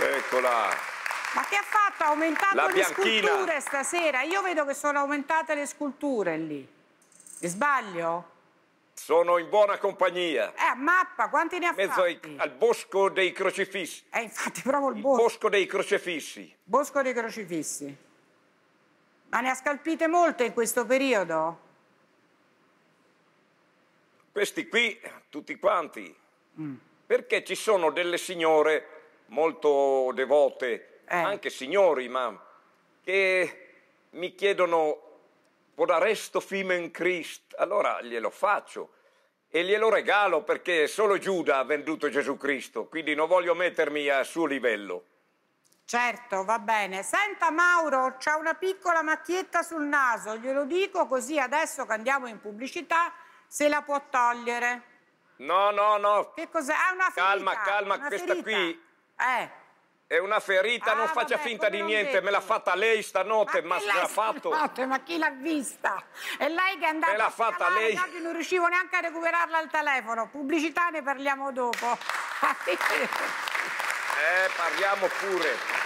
Eccola. Ma che ha fatto? Ha aumentato le sculture stasera? Io vedo che sono aumentate le sculture lì. Mi sbaglio? Sono in buona compagnia. Eh, mappa, quanti ne ha fatti? Mezzo al bosco dei crocifissi. Eh, infatti, proprio il bosco. Il bosco dei crocifissi. Bosco dei crocifissi. Ma ne ha scalpite molte in questo periodo? Questi qui, tutti quanti. Mm. Perché ci sono delle signore molto devote, eh. anche signori, ma che mi chiedono Podaresto fimen Christ, allora glielo faccio e glielo regalo perché solo Giuda ha venduto Gesù Cristo, quindi non voglio mettermi al suo livello. Certo, va bene. Senta Mauro, c'è una piccola macchietta sul naso, glielo dico così adesso che andiamo in pubblicità se la può togliere. No, no, no. Che cos'è? Ah, una ferita. Calma, calma, una questa ferita. qui eh. È una ferita, ah, non faccia vabbè, finta di niente, detto. me l'ha fatta lei stanotte, ma, ma l'ha fatto. Notte, ma chi l'ha vista? È lei che è andata me l'ha fatta scalare, lei. Io non riuscivo neanche a recuperarla al telefono. Pubblicità ne parliamo dopo. eh, parliamo pure.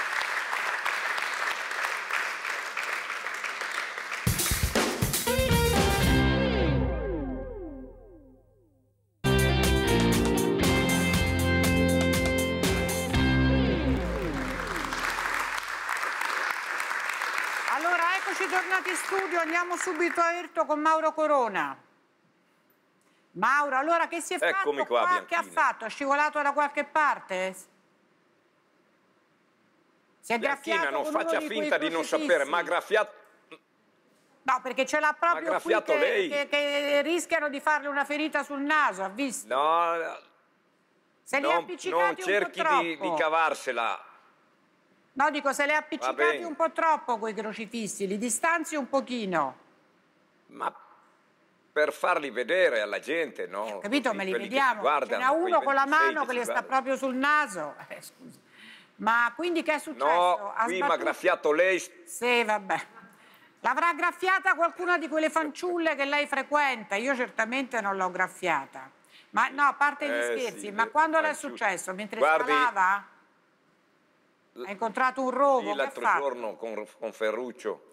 Eccoci tornati in studio, andiamo subito a Erto con Mauro Corona. Mauro, allora che si è Eccomi fatto qua, qua? Che ha fatto? Ha scivolato da qualche parte? Si è Bianchina graffiato non faccia finta di non sapere, ma ha graffiato... No, perché ce l'ha proprio qui che, lei. Che, che, rischiano di farle una ferita sul naso, ha visto? No, Se non, li ha appiccicati non cerchi di cavarsela No, dico, se le appiccicati un po' troppo quei crocifissi, li distanzi un pochino. Ma per farli vedere alla gente, no? Eh, capito, Così, me li vediamo. Guardano, Ce n'è uno con la mano che le sta proprio sul naso. Eh, scusa. Ma quindi che è successo? No, ha qui mi ha graffiato lei. Sì, vabbè. L'avrà graffiata qualcuna di quelle fanciulle che lei frequenta? Io certamente non l'ho graffiata. Ma no, a parte gli eh, scherzi, sì, ma quando le è successo? Mentre Guardi, scalava? Ha incontrato un robo? Sì, l'altro giorno con, con Ferruccio.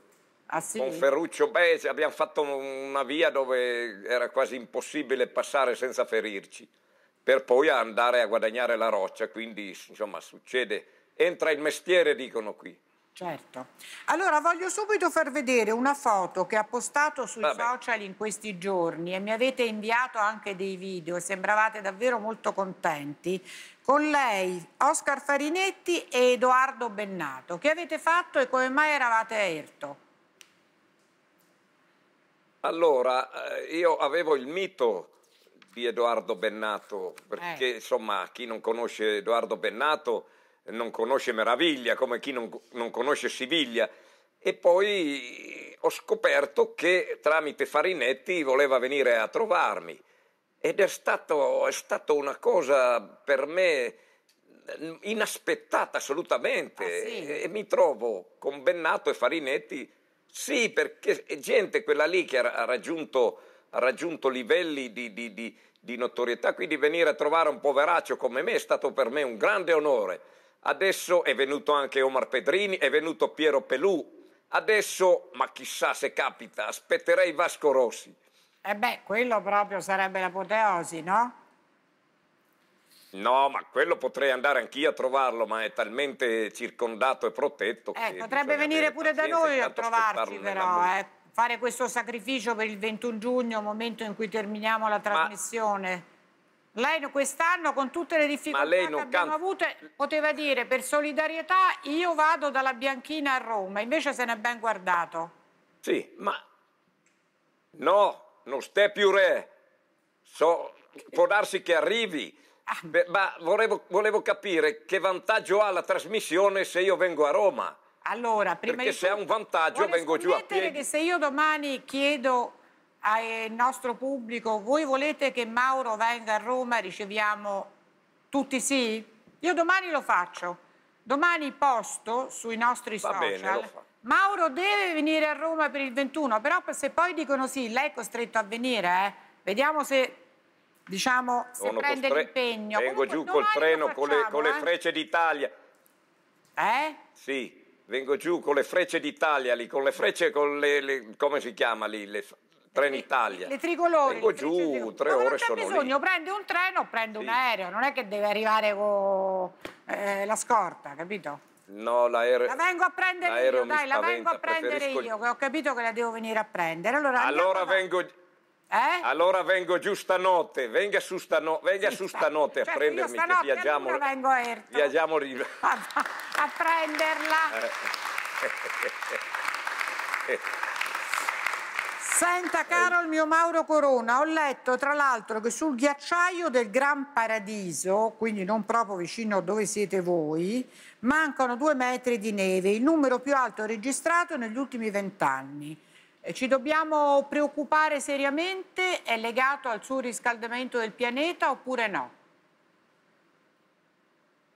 Ah, sì? Con Ferruccio Beh, abbiamo fatto una via dove era quasi impossibile passare senza ferirci, per poi andare a guadagnare la roccia, quindi insomma succede, entra il mestiere dicono qui. Certo. Allora voglio subito far vedere una foto che ha postato sui Vabbè. social in questi giorni e mi avete inviato anche dei video, e sembravate davvero molto contenti, con lei Oscar Farinetti e Edoardo Bennato. Che avete fatto e come mai eravate a Erto? Allora, eh, io avevo il mito di Edoardo Bennato, perché eh. insomma chi non conosce Edoardo Bennato non conosce Meraviglia, come chi non, non conosce Siviglia. E poi ho scoperto che tramite Farinetti voleva venire a trovarmi. Ed è stata una cosa per me inaspettata assolutamente. Ah, sì. e, e mi trovo con Bennato e Farinetti, sì, perché è gente quella lì che ha raggiunto, ha raggiunto livelli di, di, di, di notorietà, quindi venire a trovare un poveraccio come me è stato per me un grande onore. Adesso è venuto anche Omar Pedrini, è venuto Piero Pelù. Adesso, ma chissà se capita, aspetterei Vasco Rossi. E eh beh, quello proprio sarebbe l'apoteosi, no? No, ma quello potrei andare anch'io a trovarlo, ma è talmente circondato e protetto. Eh, potrebbe venire pure da noi a trovarci, però, eh, fare questo sacrificio per il 21 giugno, momento in cui terminiamo la trasmissione. Ma... Lei quest'anno con tutte le difficoltà che abbiamo can... avute poteva dire per solidarietà io vado dalla Bianchina a Roma, invece se n'è ben guardato. Sì, ma no, non stai più re, so, può darsi che arrivi, ah. Beh, ma volevo, volevo, capire che vantaggio ha la trasmissione se io vengo a Roma. Allora, prima Perché se ha un vantaggio vengo giù a piedi. che se io domani chiedo al nostro pubblico, voi volete che Mauro venga a Roma e riceviamo tutti sì? Io domani lo faccio. Domani posto sui nostri Va social. Bene, Mauro deve venire a Roma per il 21, però se poi dicono sì, lei è costretto a venire, eh? vediamo se diciamo se Sono prende l'impegno. Vengo Comunque, giù col treno, facciamo, con, le, con eh. le frecce d'Italia. Eh? Sì, vengo giù con le frecce d'Italia lì, con le frecce, con le, le come si chiama lì? Le, Trenitalia. Le tricolori. Vengo giù, tre ore sono bisogno, lì. bisogno, prende un treno, prende sì. un aereo, non è che deve arrivare con eh, la scorta, capito? No, l'aereo. La vengo a prendere io, dai, spaventa, la vengo a prendere io, che ho capito che la devo venire a prendere. Allora, allora vengo. Eh? Allora vengo giù stanotte, venga su, stano... venga sì, su stanotte cioè, a certo, prendermi che viaggiamo. Vengo a Erto. Viaggiamo lì. a prenderla. Eh. Senta caro il mio Mauro Corona, ho letto tra l'altro che sul ghiacciaio del Gran Paradiso, quindi non proprio vicino a dove siete voi, mancano due metri di neve, il numero più alto registrato negli ultimi vent'anni. Eh, ci dobbiamo preoccupare seriamente? È legato al surriscaldamento del pianeta oppure no?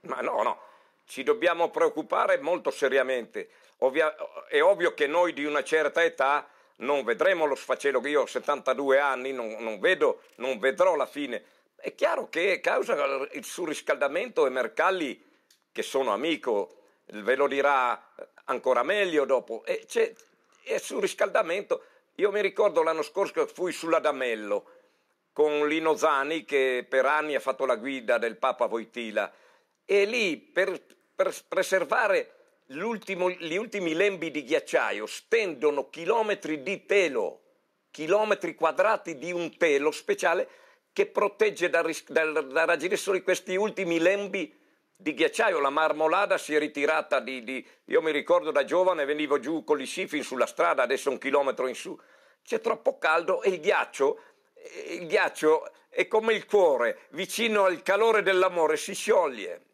Ma no, no, ci dobbiamo preoccupare molto seriamente. Ovvia è ovvio che noi di una certa età non vedremo lo sfacelo che io ho 72 anni, non, non, vedo, non vedrò la fine. È chiaro che causa il surriscaldamento e Mercalli, che sono amico, ve lo dirà ancora meglio dopo, e c'è, è surriscaldamento. Io mi ricordo l'anno scorso che fui sull'Adamello con Lino Zani che per anni ha fatto la guida del Papa Voitila e lì per, per preservare gli ultimi lembi di ghiacciaio stendono chilometri di telo, chilometri quadrati di un telo speciale che protegge dal, ris- dal, dal raggi di questi ultimi lembi di ghiacciaio. La marmolada si è ritirata di, di... Io mi ricordo da giovane venivo giù con gli scifin sulla strada, adesso un chilometro in su. C'è troppo caldo e il ghiaccio, il ghiaccio è come il cuore, vicino al calore dell'amore, si scioglie.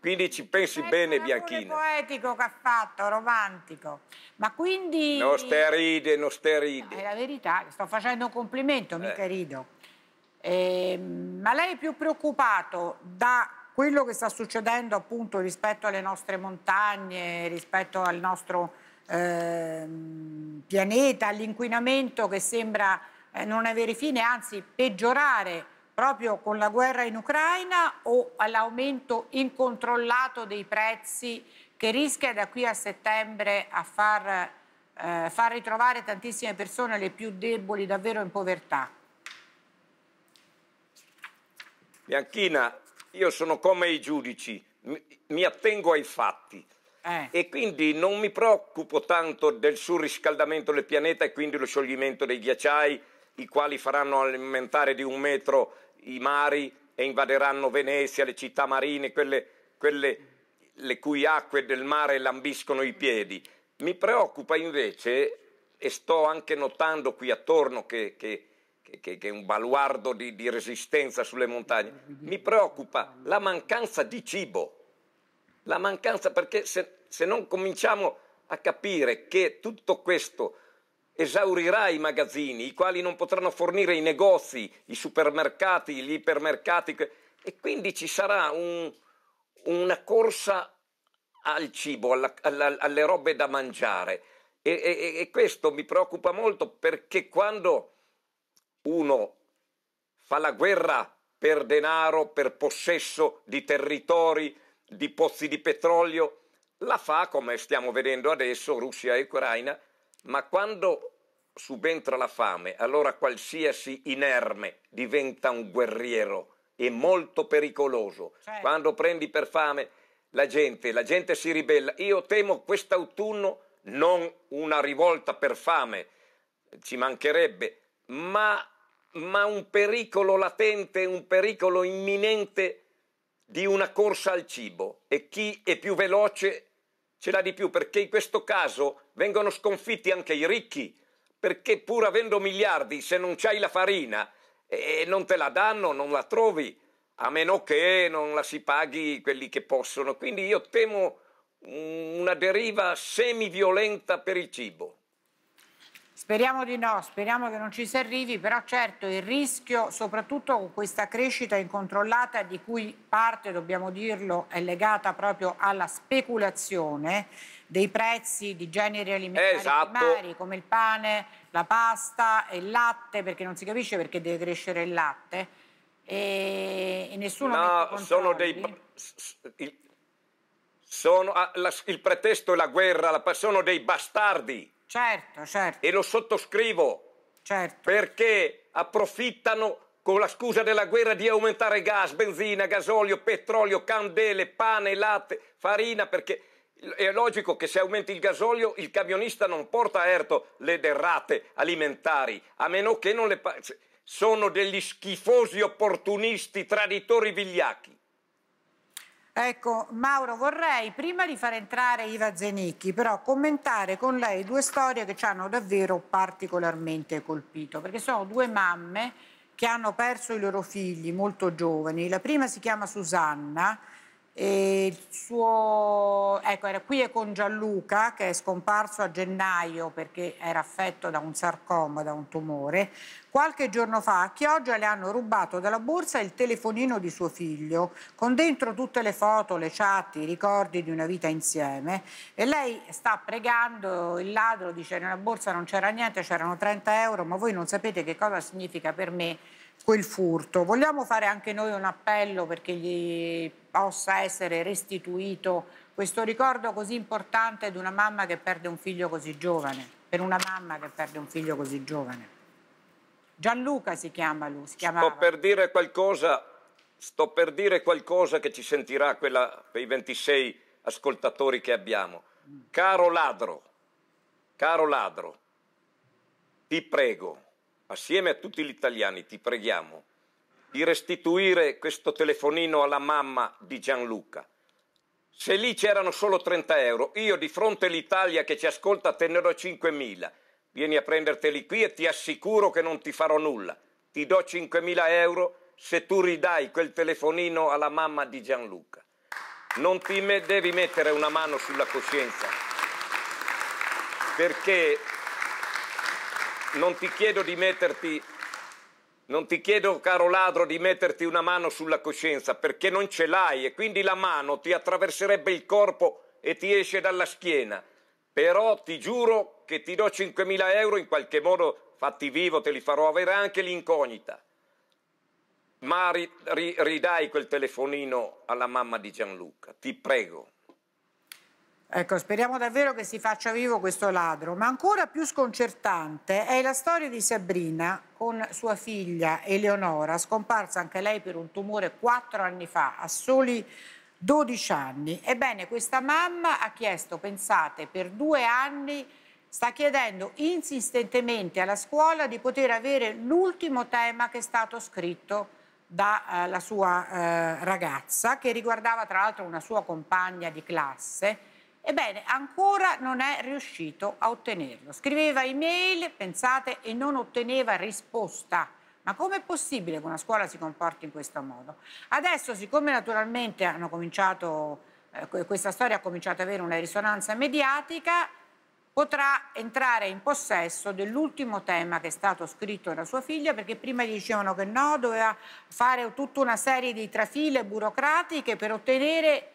Quindi ci pensi Questo ecco, bene, Bianchino. È poetico che ha fatto, romantico. Ma quindi... Non stai a ride, non stai steride. No, è la verità, sto facendo un complimento, eh. mica rido. Eh, ma lei è più preoccupato da quello che sta succedendo appunto rispetto alle nostre montagne, rispetto al nostro eh, pianeta, all'inquinamento che sembra eh, non avere fine, anzi peggiorare proprio con la guerra in Ucraina o all'aumento incontrollato dei prezzi che rischia da qui a settembre a far, eh, far ritrovare tantissime persone, le più deboli, davvero in povertà? Bianchina, io sono come i giudici, mi, mi attengo ai fatti. Eh. E quindi non mi preoccupo tanto del surriscaldamento del pianeta e quindi lo scioglimento dei ghiacciai, i quali faranno alimentare di un metro i mari e invaderanno Venezia, le città marine, quelle, quelle le cui acque del mare lambiscono i piedi. Mi preoccupa invece, e sto anche notando qui attorno che, che, che, che è un baluardo di, di resistenza sulle montagne, mi preoccupa la mancanza di cibo. La mancanza perché se, se non cominciamo a capire che tutto questo esaurirà i magazzini, i quali non potranno fornire i negozi, i supermercati, gli ipermercati e quindi ci sarà un, una corsa al cibo, alla, alla, alle robe da mangiare. E, e, e questo mi preoccupa molto perché quando uno fa la guerra per denaro, per possesso di territori, di pozzi di petrolio, la fa come stiamo vedendo adesso Russia e Ucraina ma quando subentra la fame, allora qualsiasi inerme diventa un guerriero e molto pericoloso. Certo. Quando prendi per fame la gente, la gente si ribella. Io temo quest'autunno non una rivolta per fame, ci mancherebbe, ma, ma un pericolo latente, un pericolo imminente di una corsa al cibo e chi è più veloce Ce l'ha di più perché in questo caso vengono sconfitti anche i ricchi, perché pur avendo miliardi, se non c'hai la farina e eh, non te la danno, non la trovi, a meno che non la si paghi quelli che possono. Quindi io temo una deriva semi-violenta per il cibo. Speriamo di no, speriamo che non ci si arrivi, però certo il rischio, soprattutto con questa crescita incontrollata di cui parte, dobbiamo dirlo, è legata proprio alla speculazione dei prezzi di generi alimentari esatto. primari come il pane, la pasta e il latte, perché non si capisce perché deve crescere il latte e, e nessuno no, sono dei sono, ah, il pretesto è la guerra, sono dei bastardi Certo, certo. E lo sottoscrivo. Certo. Perché approfittano con la scusa della guerra di aumentare gas, benzina, gasolio, petrolio, candele, pane, latte, farina, perché è logico che se aumenti il gasolio il camionista non porta a erto le derrate alimentari, a meno che non le... Cioè, sono degli schifosi opportunisti, traditori vigliacchi. Ecco, Mauro, vorrei prima di far entrare Iva Zenicchi, però commentare con lei due storie che ci hanno davvero particolarmente colpito, perché sono due mamme che hanno perso i loro figli molto giovani. La prima si chiama Susanna, e il Suo... Ecco, era qui con Gianluca che è scomparso a gennaio perché era affetto da un sarcoma, da un tumore. Qualche giorno fa a Chioggia le hanno rubato dalla borsa il telefonino di suo figlio, con dentro tutte le foto, le chat, i ricordi di una vita insieme. E lei sta pregando il ladro, dice nella borsa non c'era niente, c'erano 30 euro, ma voi non sapete che cosa significa per me quel furto. Vogliamo fare anche noi un appello perché gli possa essere restituito questo ricordo così importante di una mamma che perde un figlio così giovane, per una mamma che perde un figlio così giovane. Gianluca si chiama lui, si chiamava. Sto per dire qualcosa, sto per dire qualcosa che ci sentirà quella, quei 26 ascoltatori che abbiamo. Mm. Caro ladro, caro ladro, ti prego, assieme a tutti gli italiani ti preghiamo di restituire questo telefonino alla mamma di Gianluca. Se lì c'erano solo 30 euro, io di fronte all'Italia che ci ascolta te ne do 5.000. Vieni a prenderteli qui e ti assicuro che non ti farò nulla. Ti do 5.000 euro se tu ridai quel telefonino alla mamma di Gianluca. Non ti me devi mettere una mano sulla coscienza. Perché non ti chiedo di metterti, non ti chiedo, caro ladro, di metterti una mano sulla coscienza perché non ce l'hai e quindi la mano ti attraverserebbe il corpo e ti esce dalla schiena. Però ti giuro che ti do 5.000 euro in qualche modo, fatti vivo, te li farò avere anche l'incognita. Ma ri, ri, ridai quel telefonino alla mamma di Gianluca, ti prego. Ecco, speriamo davvero che si faccia vivo questo ladro, ma ancora più sconcertante è la storia di Sabrina con sua figlia Eleonora, scomparsa anche lei per un tumore quattro anni fa, a soli 12 anni. Ebbene, questa mamma ha chiesto, pensate, per due anni sta chiedendo insistentemente alla scuola di poter avere l'ultimo tema che è stato scritto dalla eh, sua eh, ragazza, che riguardava tra l'altro una sua compagna di classe Ebbene, ancora non è riuscito a ottenerlo. Scriveva email, pensate, e non otteneva risposta. Ma com'è possibile che una scuola si comporti in questo modo? Adesso, siccome naturalmente hanno cominciato, eh, questa storia ha cominciato ad avere una risonanza mediatica, potrà entrare in possesso dell'ultimo tema che è stato scritto da sua figlia, perché prima gli dicevano che no, doveva fare tutta una serie di trafile burocratiche per ottenere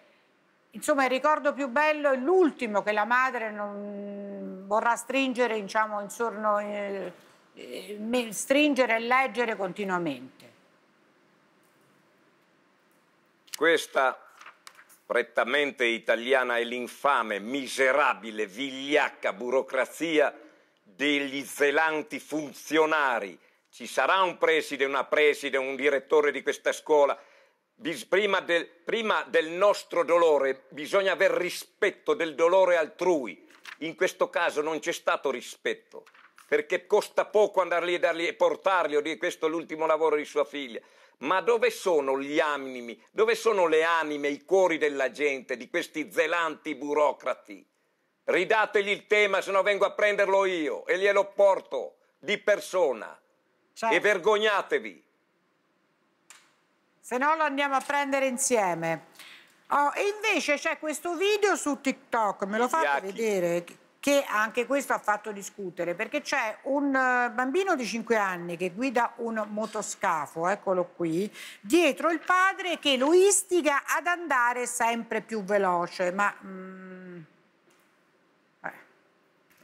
Insomma, il ricordo più bello è l'ultimo che la madre non vorrà stringere, diciamo, insorno, eh, stringere e leggere continuamente. Questa prettamente italiana è l'infame, miserabile, vigliacca burocrazia degli zelanti funzionari. Ci sarà un preside, una preside, un direttore di questa scuola prima del, prima del nostro dolore bisogna aver rispetto del dolore altrui. In questo caso non c'è stato rispetto, perché costa poco andarli e dargli e portarli o dire questo è l'ultimo lavoro di sua figlia. Ma dove sono gli animi, dove sono le anime, i cuori della gente, di questi zelanti burocrati? Ridategli il tema, se no vengo a prenderlo io e glielo porto di persona. Ciao. E vergognatevi se no lo andiamo a prendere insieme. Oh, e invece c'è questo video su TikTok, me lo fate vedere, che anche questo ha fatto discutere, perché c'è un eh, bambino di 5 anni che guida un motoscafo, eccolo qui, dietro il padre che lo istiga ad andare sempre più veloce, ma... Mm,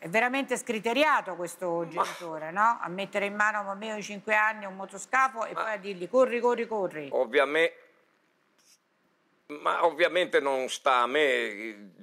è veramente scriteriato questo genitore, no? A mettere in mano a un bambino di 5 anni un motoscafo e Ma... poi a dirgli corri, corri, corri. Ovviamente... Ma ovviamente non sta a me,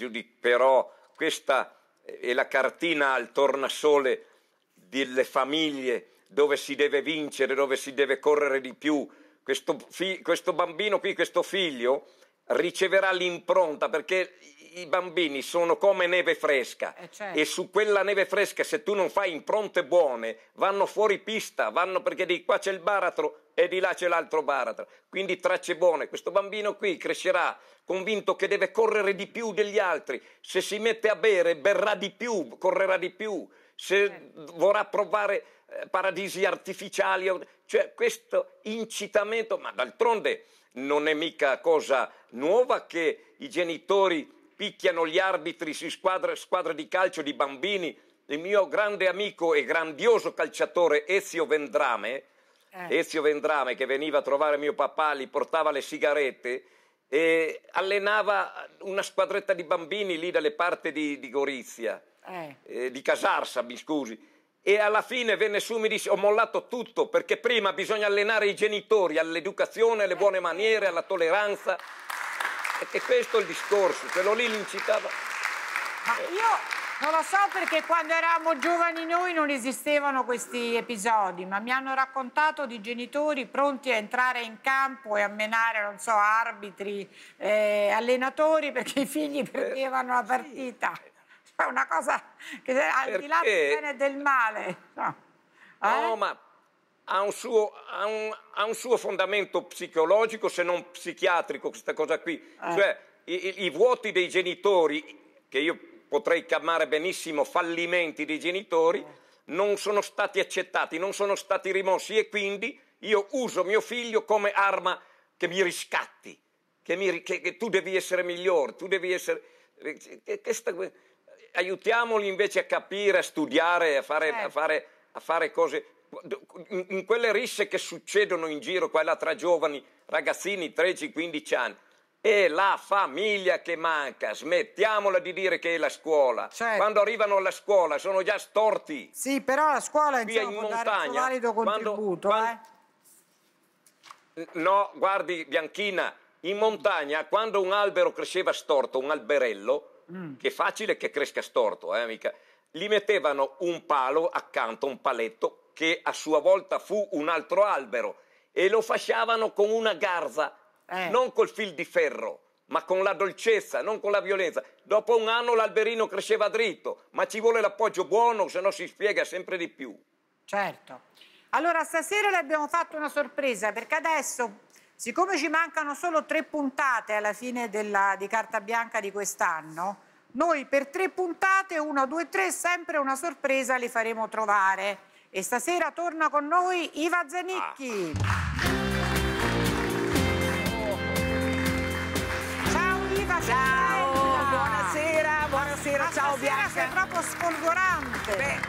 però questa è la cartina al tornasole delle famiglie dove si deve vincere, dove si deve correre di più. Questo, fi- questo bambino qui, questo figlio, riceverà l'impronta perché i bambini sono come neve fresca eh, certo. e su quella neve fresca se tu non fai impronte buone vanno fuori pista, vanno perché di qua c'è il baratro e di là c'è l'altro baratro, quindi tracce buone. Questo bambino qui crescerà convinto che deve correre di più degli altri, se si mette a bere berrà di più, correrà di più, se certo. vorrà provare eh, paradisi artificiali, cioè questo incitamento, ma d'altronde non è mica cosa nuova che i genitori picchiano gli arbitri su squadre, squadre di calcio di bambini. Il mio grande amico e grandioso calciatore Ezio Vendrame, eh. Ezio Vendrame che veniva a trovare mio papà, gli portava le sigarette e allenava una squadretta di bambini lì dalle parti di, di Gorizia, eh. Eh, di Casarsa, mi scusi. E alla fine venne su e mi disse ho mollato tutto perché prima bisogna allenare i genitori all'educazione, alle eh. buone maniere, alla tolleranza. E questo è il discorso, quello cioè, lì l'incitava. Ma io non lo so perché quando eravamo giovani noi non esistevano questi episodi, ma mi hanno raccontato di genitori pronti a entrare in campo e a menare, non so, arbitri, eh, allenatori perché i figli eh, perdevano la partita. Cioè una cosa che al perché? di là del bene e del male. No, eh? no ma ha un, suo, ha, un, ha un suo, fondamento psicologico, se non psichiatrico, questa cosa qui. Eh. Cioè, i, i, vuoti dei genitori, che io potrei chiamare benissimo fallimenti dei genitori, eh. non sono stati accettati, non sono stati rimossi e quindi io uso mio figlio come arma che mi riscatti, che, mi, che, che tu devi essere migliore, tu devi essere... Questa, aiutiamoli invece a capire, a studiare, a fare, eh. a certo. fare, a fare cose in quelle risse che succedono in giro, quella tra giovani, ragazzini 13-15 anni, è la famiglia che manca, smettiamola di dire che è la scuola. Certo. Quando arrivano alla scuola sono già storti. Sì, però la scuola è in montagna, un valido contributo. Quando, eh. No, guardi Bianchina, in montagna quando un albero cresceva storto, un alberello, mm. che è facile che cresca storto, eh, mica, gli mettevano un palo accanto, un paletto, che a sua volta fu un altro albero, e lo fasciavano con una garza, eh. non col fil di ferro, ma con la dolcezza, non con la violenza. Dopo un anno l'alberino cresceva dritto, ma ci vuole l'appoggio buono, se no si spiega sempre di più. Certo. Allora stasera le abbiamo fatto una sorpresa, perché adesso, siccome ci mancano solo tre puntate alla fine della, di Carta Bianca di quest'anno, noi per tre puntate, una, due, tre, sempre una sorpresa le faremo trovare. E stasera torna con noi Iva Zenicchi. Ah. Ciao Iva, ciao. Buonasera, buonasera, Ma ciao Bianca. sei troppo sfolgorante.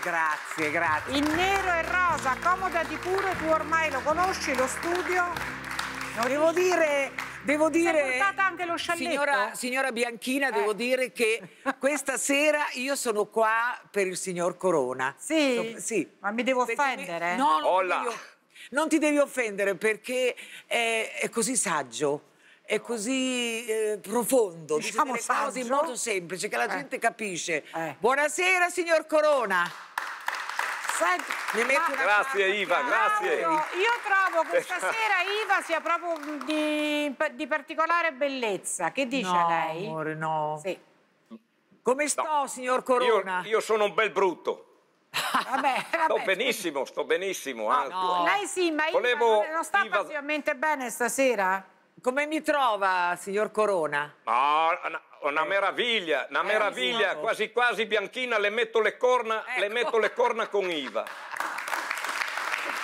Grazie, grazie. In nero e rosa, accomodati pure, tu ormai lo conosci, lo studio. Non devo dire Devo dire... Signora, signora, Bianchina, eh. devo dire che questa sera io sono qua per il signor Corona. Sì? So, sì. Ma mi devo perché offendere? Mi... No, non, devo... non ti devi offendere perché è, è così saggio è così eh, profondo, diciamo cose in modo semplice che la eh. gente capisce. Eh. Buonasera signor Corona. Senti, mi metti una grazie Iva, grazie. Io trovo questa sera Iva sia proprio di, di particolare bellezza. Che dice no, lei? amore, no. Sì. Come sto, no. signor Corona? Io, io, sono un bel brutto. vabbè, vabbè. Sto benissimo, sto benissimo. No, ah, no. Lei sì, ma Volevo... non sta Iva... bene stasera? Come mi trova, signor Corona? No, no una eh. meraviglia, una eh, meraviglia, quasi quasi Bianchina le metto le corna, ecco. le metto le corna con Iva.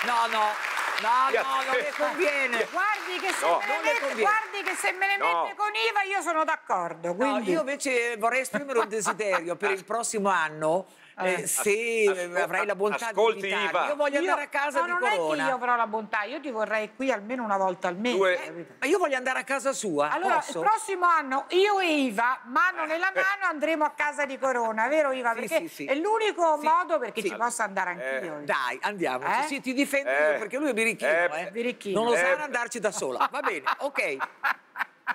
No, no, No, no, non le conviene. Guardi che se, no, me, le mette, guardi che se me le no. mette con IVA io sono d'accordo. No, io invece vorrei esprimere un desiderio per il prossimo anno eh, eh se eh, ascolta, avrai la bontà ascolti, di invitarmi. Io voglio io, andare a casa no, di Corona. Corona. Non è che io avrò la bontà, io ti vorrei qui almeno una volta al mese. Eh, ma io voglio andare a casa sua. Allora, Posso? il prossimo anno io e Iva, mano nella eh. mano, andremo a casa di Corona, vero Iva? perché sì, sì. è l'unico modo perché ci possa andare anch'io. Dai, andiamo. Sì, ti difendo io perché lui è birichino, eh. birichino. Non lo sa andarci da sola. Va bene, ok.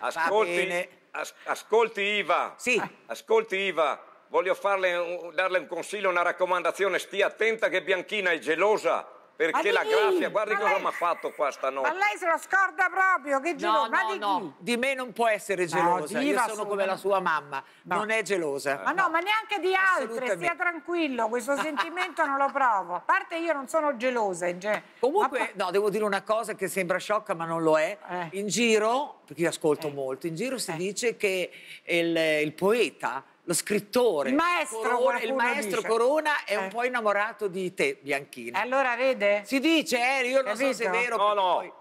Ascolti, as, ascolti Iva. Sì. Ascolti Iva voglio farle, darle un consiglio, una raccomandazione, stia attenta che Bianchina è gelosa. Perché la grazia, guardi ma cosa mi ha fatto qua stanotte. Ma lei se lo scorda proprio, che gelosa. No, ma no, di, no. di me non può essere gelosa, no, io sono come la sua mamma, no. non è gelosa. Ma no, ma neanche di altre, stia tranquillo, questo sentimento non lo provo. A parte io non sono gelosa in genere. Comunque, no, devo dire una cosa che sembra sciocca ma non lo è. Eh. In giro, perché io ascolto eh. molto, in giro si eh. dice che il, il poeta lo scrittore, il maestro, Corona, il maestro Corona è eh. un po' innamorato di te, Bianchina. Allora vede? Si dice, eh, io non Capito? so se è vero. No, no. Poi...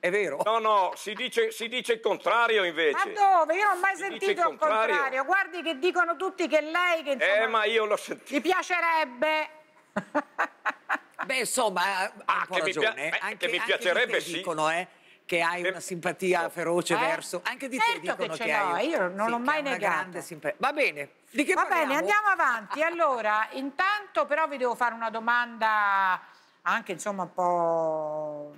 È vero? No, no, si dice, si dice, il contrario invece. Ma dove? Io non ho mai si sentito il contrario. il contrario. Guardi che dicono tutti che lei che eh, insomma, Eh, ma io l'ho sentito. Gli piacerebbe. Beh, insomma, ha ah, un po' ragione. Pi... Beh, anche, che mi piacerebbe, anche sì. Dicono, eh che hai una simpatia eh, feroce eh? verso anche di certo te dicono che, che hai io non sì, l'ho mai negato va bene di che va parliamo? bene andiamo avanti allora intanto però vi devo fare una domanda anche insomma un po'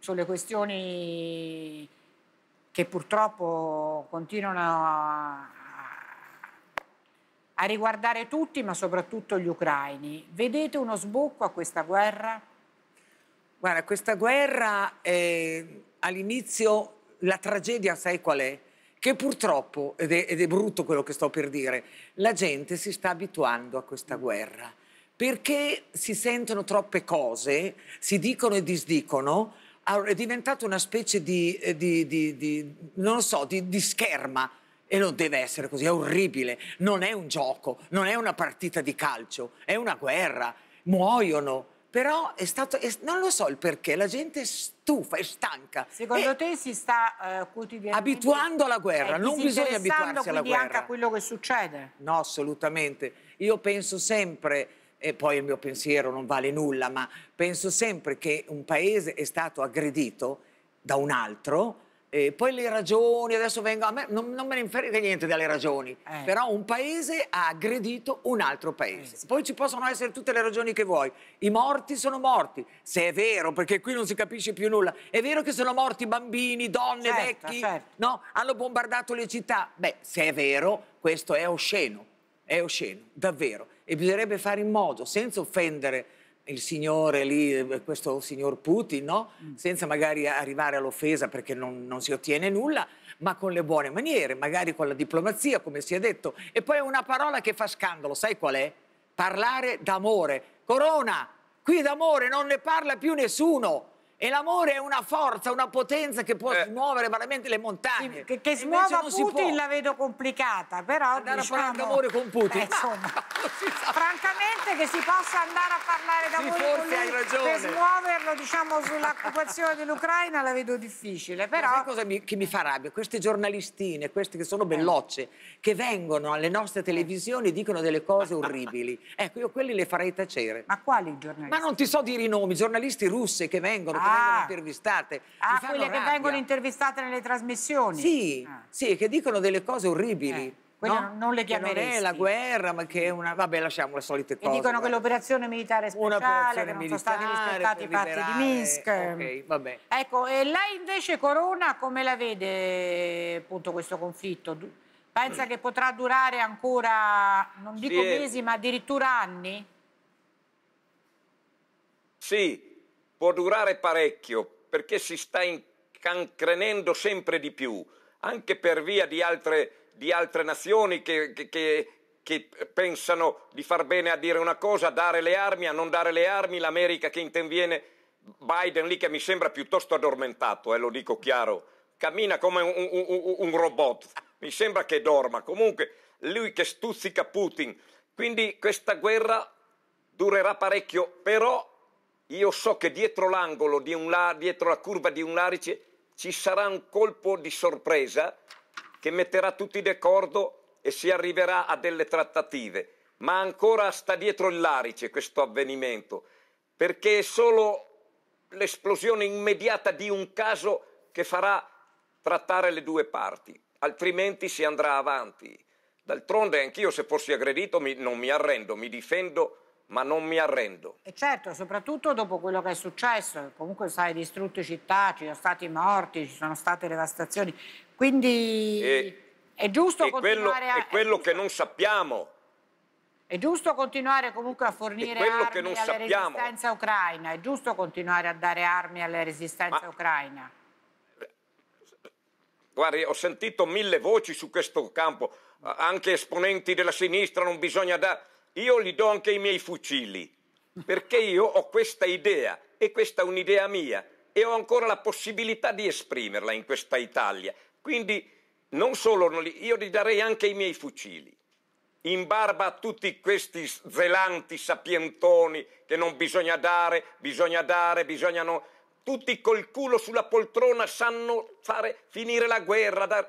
sulle questioni che purtroppo continuano a, a riguardare tutti, ma soprattutto gli ucraini. Vedete uno sbocco a questa guerra? Guarda, questa guerra eh, all'inizio la tragedia, sai qual è? Che purtroppo, ed è, ed è brutto quello che sto per dire, la gente si sta abituando a questa mm. guerra perché si sentono troppe cose, si dicono e disdicono, è diventata una specie di, eh, di, di, di non so, di, scherma. E non deve essere così, è orribile. Non è un gioco, non è una partita di calcio, è una guerra. Muoiono, però è stato, è, non lo so il perché, la gente è stufa, è stanca. Secondo te si sta eh, quotidianamente... Abituando alla guerra, eh, non bisogna abituarsi alla guerra. anche a quello che succede? No, assolutamente. Io penso sempre, e poi il mio pensiero non vale nulla, ma penso sempre che un paese è stato aggredito da un altro e poi le ragioni, adesso vengo, a me non, non me ne inferiva niente delle ragioni, eh. però un paese ha aggredito un altro paese. Eh, sì. Poi ci possono essere tutte le ragioni che vuoi, i morti sono morti, se è vero, perché qui non si capisce più nulla, è vero che sono morti bambini, donne, certo, vecchi, certo. No? hanno bombardato le città, beh se è vero questo è osceno, è osceno, davvero, e bisognerebbe fare in modo, senza offendere il signore lì, eh, questo signor Putin, no? Mm. senza magari arrivare all'offesa perché non, non, si ottiene nulla, ma con le buone maniere, magari con la diplomazia, come si è detto. E poi una parola che fa scandalo, sai qual è? Parlare d'amore. Corona, qui d'amore non ne parla più nessuno. E l'amore è una forza, una potenza che può eh. smuovere veramente le montagne. Sì, che, che smuova Putin la vedo complicata, però andare diciamo... a parlare d'amore con Putin. Beh, insomma, francamente che si possa andare a parlare d'amore sì, con lui hai ragione. per smuoverlo, diciamo, sull'occupazione dell'Ucraina la vedo difficile, però... Ma cosa mi, che mi fa rabbia? Queste giornalistine, queste che sono bellocce, che vengono alle nostre eh. televisioni e dicono delle cose orribili. Ecco, io quelli le farei tacere. Ma quali giornalisti? Ma non ti so dire i nomi, giornalisti russi che vengono... Ah ah. vengono intervistate. Ah, quelle rabbia. che vengono intervistate nelle trasmissioni? Sì, ah. sì, che dicono delle cose orribili. Eh. No? non le chiameresti. non è la guerra, ma che è una... Vabbè, lasciamo le solite cose. E dicono guarda. che l'operazione militare è speciale, che non sono stati rispettati i patti di Minsk. Okay, vabbè. Ecco, e lei invece, Corona, come la vede appunto questo conflitto? Pensa che potrà durare ancora, non dico sì, mesi, ma addirittura anni? Sì, può durare parecchio perché si sta incancrenendo sempre di più, anche per via di altre, di altre nazioni che, che, che, che, pensano di far bene a dire una cosa, a dare le armi, a non dare le armi, l'America che interviene, Biden lì che mi sembra piuttosto addormentato, eh, lo dico chiaro, cammina come un, un, un robot, mi sembra che dorma, comunque lui che stuzzica Putin. Quindi questa guerra durerà parecchio, però io so che dietro l'angolo, di la, dietro la curva di un larice, ci sarà un colpo di sorpresa che metterà tutti d'accordo e si arriverà a delle trattative. Ma ancora sta dietro il larice questo avvenimento, perché è solo l'esplosione immediata di un caso che farà trattare le due parti, altrimenti si andrà avanti. D'altronde anch'io se fossi aggredito mi, non mi arrendo, mi difendo ma non mi arrendo. E certo, soprattutto dopo quello che è successo, comunque sai, distrutte città, ci sono stati morti, ci sono state devastazioni, quindi e, è giusto continuare quello, a... È quello è che non sappiamo. È giusto continuare comunque a fornire armi che non alla sappiamo. resistenza ucraina, è giusto continuare a dare armi alla resistenza ma... ucraina. Guardi, ho sentito mille voci su questo campo, anche esponenti della sinistra, non bisogna dare io gli do anche i miei fucili, perché io ho questa idea e questa è un'idea mia e ho ancora la possibilità di esprimerla in questa Italia. Quindi non solo, io gli darei anche i miei fucili. In barba a tutti questi zelanti sapientoni che non bisogna dare, bisogna dare, bisogna no... Tutti col culo sulla poltrona sanno fare, finire la guerra, dar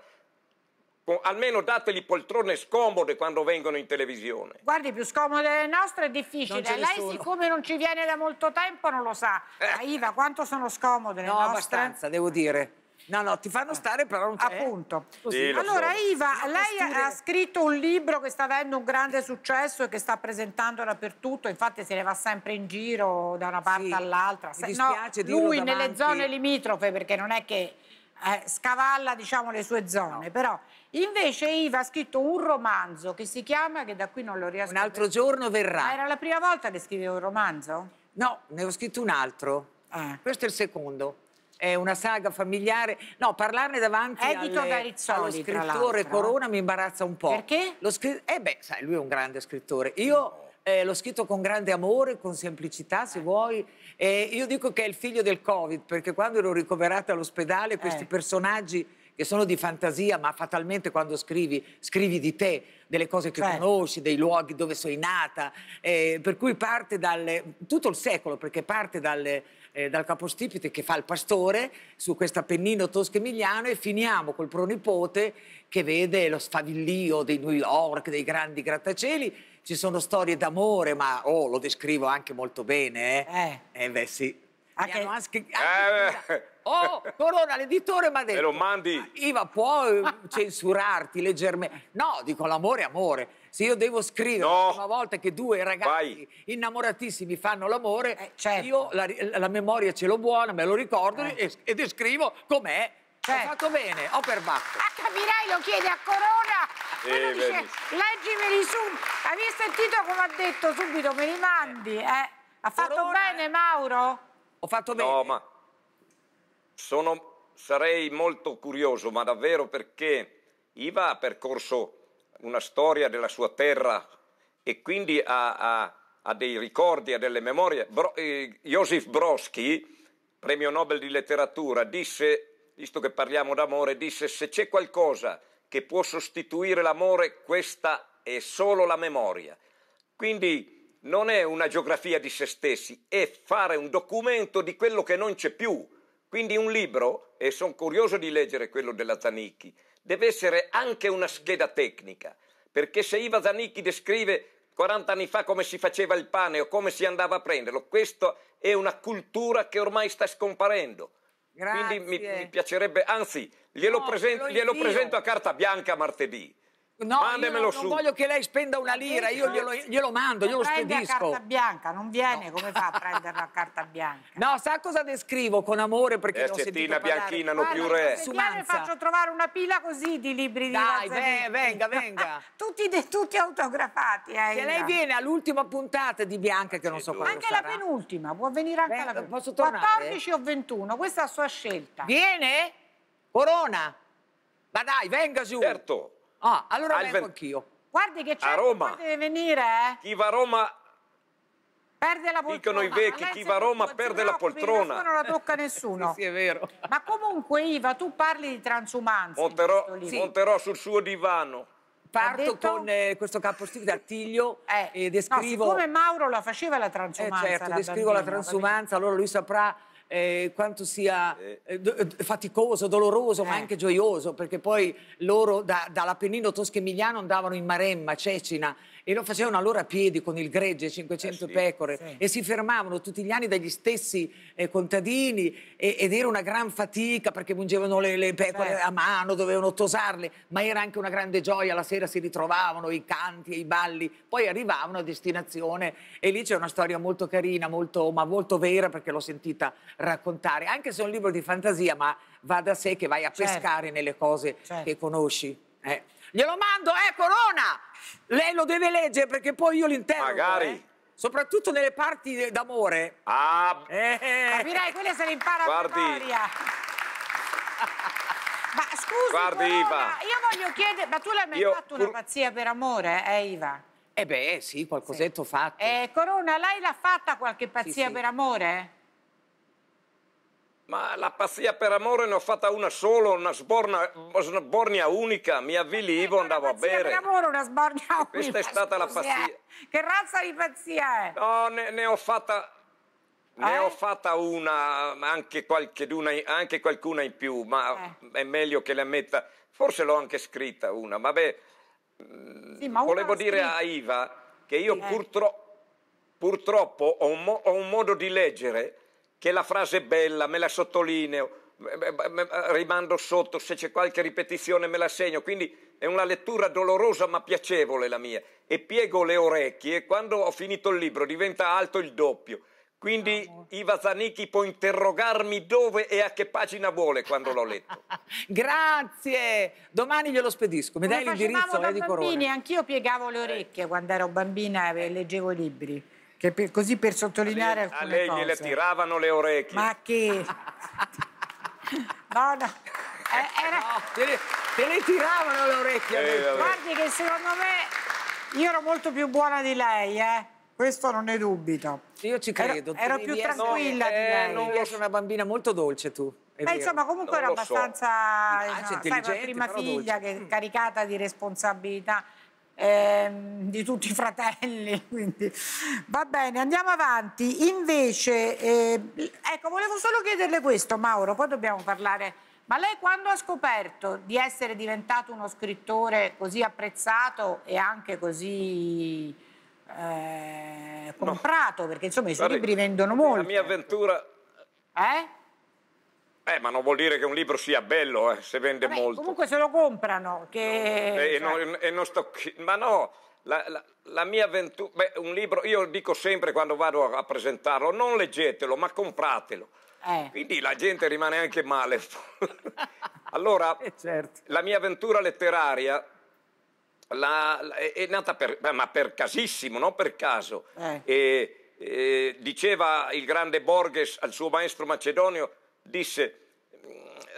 almeno dateli poltrone scomode quando vengono in televisione. Guardi, più scomode delle nostre è difficile. Lei, nessuno. siccome non ci viene da molto tempo, non lo sa. Eh. Ma Iva, quanto sono scomode le no, nostre? No, abbastanza, devo dire. No, no, ti fanno eh. stare però non c'è. Appunto. Sì, allora, Iva, lei ha scritto un libro che sta avendo un grande successo e che sta presentando dappertutto, infatti se ne va sempre in giro da una parte sì, all'altra. Mi dispiace no, dirlo Lui davanti. nelle zone limitrofe, perché non è che eh, scavalla diciamo, le sue zone, no. però invece Iva ha scritto un romanzo che si chiama, che da qui non lo riesco Un altro a... giorno verrà. Ma era la prima volta che scrivevo un romanzo? No, ne ho scritto un altro, ah. questo è il secondo. È una saga familiare. No, parlarne davanti Edito alle, Rizzoli, allo scrittore Corona mi imbarazza un po'. Perché? Lo scri... Eh beh, sai, lui è un grande scrittore. Io eh, l'ho scritto con grande amore, con semplicità se eh. vuoi. Eh, io dico che è il figlio del Covid perché quando ero ricoverata all'ospedale questi eh. personaggi che sono di fantasia, ma fatalmente quando scrivi, scrivi di te, delle cose che certo. conosci, dei luoghi dove sei nata, eh, per cui parte dal, tutto il secolo, perché parte dal, eh, dal capostipite che fa il pastore su questo appennino tosco-emiliano e finiamo col pronipote che vede lo sfavillio di New York, dei grandi grattacieli ci sono storie d'amore, ma oh, lo descrivo anche molto bene, eh? Eh, eh beh, sì. Anche... Anche... Eh, oh, Corona, l'editore mi ha detto... Me lo mandi! Iva, può eh, censurarti leggermente? No, dico, l'amore è amore. Se io devo scrivere no. una volta che due ragazzi Vai. innamoratissimi fanno l'amore, eh, certo. io la, la, memoria ce l'ho buona, me lo ricordo eh. e, e descrivo com'è cioè, ho certo. fatto bene, ho perbacco. H. Ah, Mirai lo chiede a Corona, quello eh, dice, leggimeli subito. Hai sentito come ha detto subito, me li mandi, eh? Ha fatto Corona... bene, Mauro? Ho fatto bene. No, ma sono, sarei molto curioso, ma davvero perché Iva ha percorso una storia della sua terra e quindi ha, ha, ha dei ricordi, ha delle memorie. Bro, eh, Josef Broski, premio Nobel di letteratura, disse visto che parliamo d'amore, disse se c'è qualcosa che può sostituire l'amore, questa è solo la memoria. Quindi non è una geografia di se stessi, è fare un documento di quello che non c'è più. Quindi un libro, e sono curioso di leggere quello della Zanicchi, deve essere anche una scheda tecnica, perché se Iva Zanicchi descrive 40 anni fa come si faceva il pane o come si andava a prenderlo. Questa è una cultura che ormai sta scomparendo. Grazie. Quindi mi, mi piacerebbe, anzi, glielo, no, presento, glielo presento a carta bianca martedì. No, Mandemelo non su. voglio che lei spenda una lira, io glielo, glielo mando, glielo spedisco. Ma Non carta bianca, non viene, come fa a prenderla a carta bianca? No, sa cosa descrivo con amore perché eh, ho sentito bianchina, non più re. Sumanza. faccio trovare una pila così di libri Dai, di Dai, venga, venga. tutti, de, tutti, autografati, eh. Se lei viene all'ultima puntata di Bianca, che non so quando Anche sarà. la penultima, può venire anche Beh, la penultima. Posso tornare? 14 o 21, questa è la sua scelta. Viene? Corona? Ma dai, venga giù. Certo. Ah, allora Alven... vengo anch'io. Guardi che c'è, a Roma. deve venire, eh? Chi va a Roma perde la poltrona. Dicono i vecchi, chi va a Roma perde la poltrona. Non la tocca nessuno. sì, è vero. Ma comunque, Iva, tu parli di transumanza. Monterò, sì. monterò sul suo divano parto con eh, questo capostipite d'artiglio eh, e descrivo... No, siccome Mauro la faceva la eh, transumanza. Eh certo, descrivo bambino, la transumanza, allora lui saprà eh, quanto sia eh, eh, faticoso, doloroso, ma eh. anche gioioso, perché poi loro da, dall'Appennino tosco-emiliano andavano in Maremma, Cecina, e lo facevano allora a piedi con il gregge, 500 eh sì, pecore sì. e si fermavano tutti gli anni dagli stessi eh, contadini e, ed era una gran fatica perché mungevano le, le pecore certo. a mano, dovevano tosarle, ma era anche una grande gioia, la sera si ritrovavano i canti e i balli, poi arrivavano a destinazione e lì c'è una storia molto carina, molto, ma molto vera perché l'ho sentita raccontare, anche se è un libro di fantasia, ma va da sé che vai a certo. pescare nelle cose certo. che conosci. Eh. Glielo mando, eh, Corona! Lei lo deve leggere perché poi io l'interrogo. Magari. Eh? Soprattutto nelle parti d'amore. Ah. Eh. Capirai, quelle se le impara Guardi. a memoria. ma scusi, Guardi, Corona, io voglio chiedere... Ma tu l'hai mai io... fatto una pazzia per amore, eh, Iva? Eh beh, sì, qualcosetto sì. fatto. Eh, Corona, lei l'ha fatta qualche pazzia sì, sì. per amore? Ma la pazzia per amore ne ho fatta una sola, una, sborna, sbornia unica, mi avvilivo, andavo a bere. Una pazzia per amore, una sbornia unica. Questa è stata la eh. pazzia. Che razza di pazzia è? No, ne, ne ho fatta ne eh? ho fatta una, anche, anche, qualcuna in più, ma eh. è meglio che la metta. Forse l'ho anche scritta una, vabbè. Sì, ma volevo dire scritta. a Iva che io sì, eh. purtro eh. purtroppo ho un, ho un modo di leggere che la frase è bella, me la sottolineo, eh, eh, eh, rimando sotto, se c'è qualche ripetizione me la segno, quindi è una lettura dolorosa ma piacevole la mia e piego le orecchie e quando ho finito il libro diventa alto il doppio. Quindi Iva Zanicchi può interrogarmi dove e a che pagina vuole quando l'ho letto. Grazie! Domani glielo spedisco. Mi Come dai l'indirizzo, Lady bambini, Corona. anch'io piegavo le orecchie quando ero bambina e leggevo libri. Per, così per sottolineare lei, alcune A lei gliele tiravano le orecchie. Ma che... no, no. Eh, eh, era... no te, le, te, le, tiravano le orecchie. Eh, Guardi che secondo me io ero molto più buona di lei, eh. Questo non ne dubito. Io ci credo. Ero, ero più tranquilla no, di eh, lei. Eh, non lo... una bambina molto dolce tu. Beh, insomma, comunque non era abbastanza ah, so. no, sai, una prima figlia dolce. che, mm. caricata di responsabilità eh, di tutti i fratelli, quindi va bene, andiamo avanti. Invece, eh, ecco, volevo solo chiederle questo, Mauro, poi dobbiamo parlare. Ma lei quando ha scoperto di essere diventato uno scrittore così apprezzato e anche così eh, comprato? No. Perché insomma i suoi Guardi, libri vendono molto. La mia avventura... Eh? Eh, ma non vuol dire che un libro sia bello, eh, se vende Vabbè, molto. Comunque se lo comprano. Che... No, e, cioè... non, e non sto... Ma no, la, la, la, mia avventura, beh, un libro, io dico sempre quando vado a, presentarlo, non leggetelo, ma compratelo. Eh. Quindi la gente rimane anche male. allora, eh certo. la mia avventura letteraria la, è nata per, ma per casissimo, non per caso. Eh. E, e, diceva il grande Borges al suo maestro macedonio, disse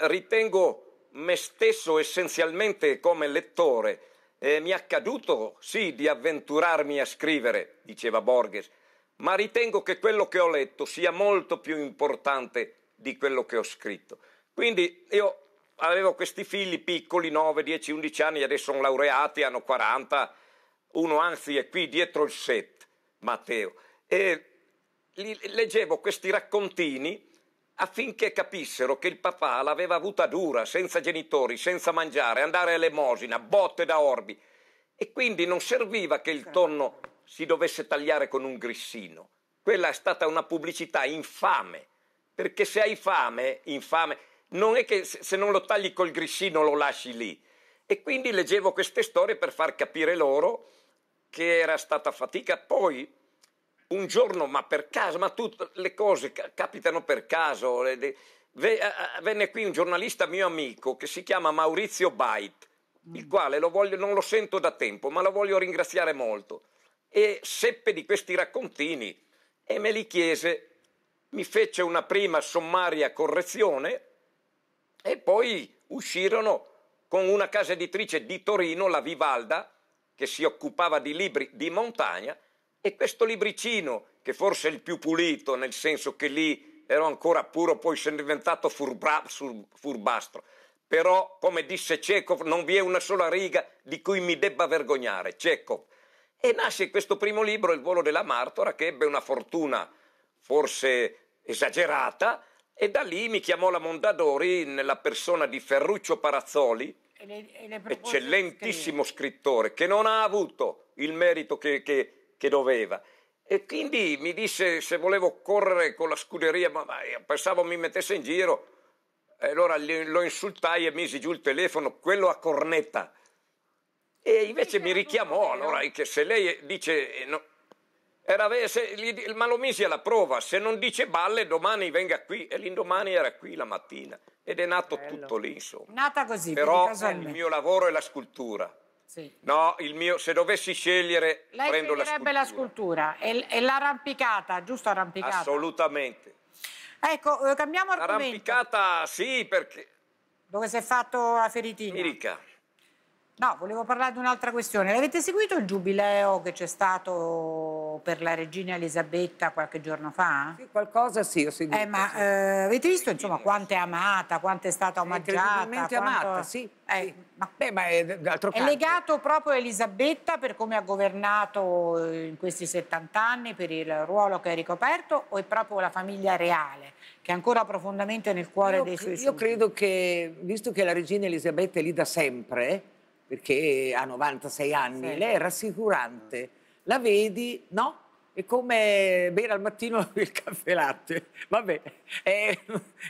ritengo me stesso essenzialmente come lettore. Eh, mi è accaduto, sì, di avventurarmi a scrivere, diceva Borges, ma ritengo che quello che ho letto sia molto più importante di quello che ho scritto. Quindi io avevo questi figli piccoli, 9, 10, 11 anni, adesso sono laureati, hanno 40, uno anzi è qui dietro il set, Matteo. E leggevo questi raccontini affinché capissero che il papà l'aveva avuta dura, senza genitori, senza mangiare, andare a elemosina, botte da orbi. E quindi non serviva che il certo. tonno si dovesse tagliare con un grissino. Quella è stata una pubblicità infame, perché se hai fame, infame, non è che se non lo tagli col grissino lo lasci lì. E quindi leggevo queste storie per far capire loro che era stata fatica. Poi un giorno, ma per caso, ma tutte le cose capitano per caso. Venne qui un giornalista mio amico che si chiama Maurizio Bait, mm. il quale lo voglio, non lo sento da tempo, ma lo voglio ringraziare molto. E seppe di questi raccontini e me li chiese, mi fece una prima sommaria correzione e poi uscirono con una casa editrice di Torino, la Vivalda, che si occupava di libri di montagna, e questo libricino, che forse è il più pulito, nel senso che lì ero ancora puro, poi sono diventato furba, furbastro. Però, come disse Chekhov, non vi è una sola riga di cui mi debba vergognare, Chekhov. E nasce questo primo libro, Il volo della Martora, che ebbe una fortuna forse esagerata, e da lì mi chiamò la Mondadori nella persona di Ferruccio Parazzoli, e le, e le eccellentissimo scrittore, che non ha avuto il merito che, che che doveva. E quindi mi disse se volevo correre con la scuderia, ma, ma pensavo mi mettesse in giro. E allora lo insultai e misi giù il telefono, quello a cornetta. E invece mi richiamò, allora, che se lei dice... Eh, no, era, se, ma lo misi alla prova, se non dice balle domani venga qui. E l'indomani era qui la mattina. Ed è nato Bello. tutto lì, insomma. Nata così, Però il mio lavoro è la scultura. Sì. No, il mio, se dovessi scegliere, Lei prendo la scultura. la scultura. E, e l'arrampicata, giusto arrampicata? Assolutamente. Ecco, eh, cambiamo argomento. L'arrampicata, sì, perché... Dove si è fatto la feritina? Mirica. No, volevo parlare di un'altra questione. L'avete seguito il giubileo che c'è stato per la regina Elisabetta qualche giorno fa? Sì, qualcosa sì, ho seguito. Eh, ma eh, avete visto insomma quanto è amata, quanto è stata omaggiata? Quanto... amata, sì. Eh, sì. Eh, ma... Beh, ma è, è legato proprio a Elisabetta per come ha governato in questi 70 anni, per il ruolo che ha ricoperto o è proprio la famiglia reale che è ancora profondamente nel cuore io, dei suoi figli? Io credo che, visto che la regina Elisabetta è lì da sempre, perché ha 96 anni, sì. lei è rassicurante la vedi, no? È come bere al mattino il caffè latte. Vabbè, è,